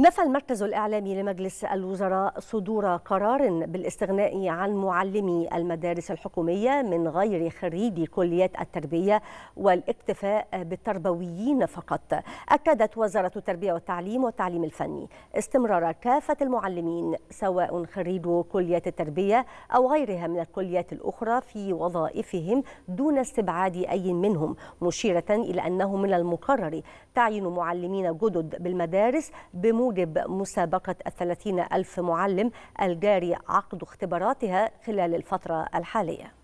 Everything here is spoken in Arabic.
نفى المركز الإعلامي لمجلس الوزراء صدور قرار بالاستغناء عن معلمي المدارس الحكومية من غير خريجي كليات التربية والاكتفاء بالتربويين فقط أكدت وزارة التربية والتعليم والتعليم الفني استمرار كافة المعلمين سواء خريجو كليات التربية أو غيرها من الكليات الأخرى في وظائفهم دون استبعاد أي منهم مشيرة إلى أنه من المقرر تعيين معلمين جدد بالمدارس بموجب بموجب مسابقة الثلاثين ألف معلم الجاري عقد اختباراتها خلال الفترة الحالية